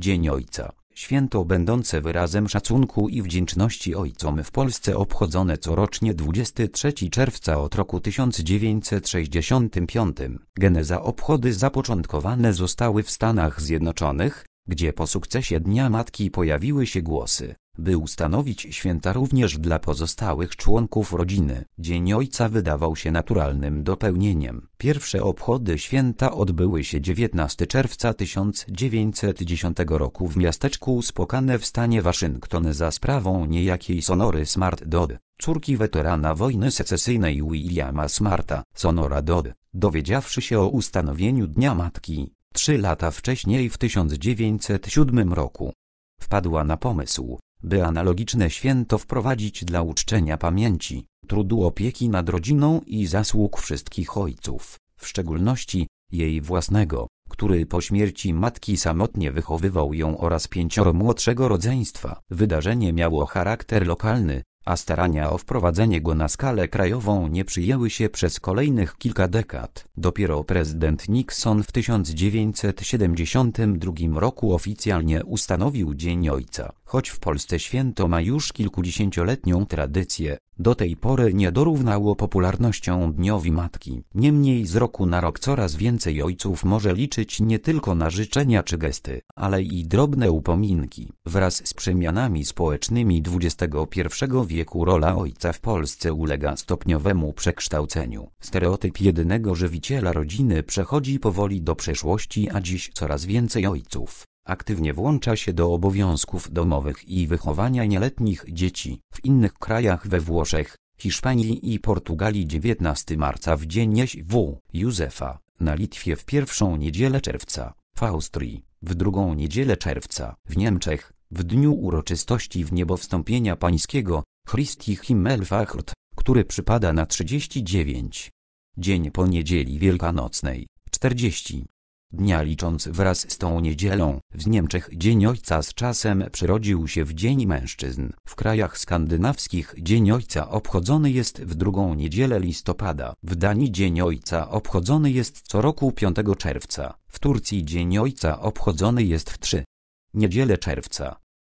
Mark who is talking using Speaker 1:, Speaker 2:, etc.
Speaker 1: Dzień Ojca. Święto będące wyrazem szacunku i wdzięczności ojcom w Polsce obchodzone corocznie 23 czerwca od roku 1965. Geneza obchody zapoczątkowane zostały w Stanach Zjednoczonych, gdzie po sukcesie Dnia Matki pojawiły się głosy, by ustanowić święta również dla pozostałych członków rodziny. Dzień Ojca wydawał się naturalnym dopełnieniem. Pierwsze obchody święta odbyły się 19 czerwca 1910 roku w miasteczku Spokane w stanie Waszyngton za sprawą niejakiej Sonory Smart Dodd córki weterana wojny secesyjnej Williama Smarta, Sonora Dodd, dowiedziawszy się o ustanowieniu Dnia Matki, trzy lata wcześniej w 1907 roku. Wpadła na pomysł, by analogiczne święto wprowadzić dla uczczenia pamięci, trudu opieki nad rodziną i zasług wszystkich ojców, w szczególności jej własnego, który po śmierci matki samotnie wychowywał ją oraz pięcioro młodszego rodzeństwa. Wydarzenie miało charakter lokalny, a starania o wprowadzenie go na skalę krajową nie przyjęły się przez kolejnych kilka dekad. Dopiero prezydent Nixon w 1972 roku oficjalnie ustanowił Dzień Ojca. Choć w Polsce święto ma już kilkudziesięcioletnią tradycję, do tej pory nie dorównało popularnością Dniowi Matki. Niemniej z roku na rok coraz więcej ojców może liczyć nie tylko na życzenia czy gesty, ale i drobne upominki. Wraz z przemianami społecznymi XXI wieku rola ojca w Polsce ulega stopniowemu przekształceniu. Stereotyp jedynego żywiciela rodziny przechodzi powoli do przeszłości, a dziś coraz więcej ojców Aktywnie włącza się do obowiązków domowych i wychowania nieletnich dzieci. W innych krajach we Włoszech, Hiszpanii i Portugalii 19 marca w dzień w. Józefa, na Litwie w pierwszą niedzielę czerwca, w Austrii, w drugą niedzielę czerwca, w Niemczech, w dniu uroczystości w niebo pańskiego, Christi Himmelfahrt, który przypada na 39. Dzień po niedzieli wielkanocnej, 40. Dnia licząc wraz z tą niedzielą, w Niemczech Dzień Ojca z czasem przyrodził się w Dzień Mężczyzn. W krajach skandynawskich Dzień Ojca obchodzony jest w drugą niedzielę listopada. W Danii Dzień Ojca obchodzony jest co roku 5 czerwca. W Turcji Dzień Ojca obchodzony jest w 3 niedzielę czerwca.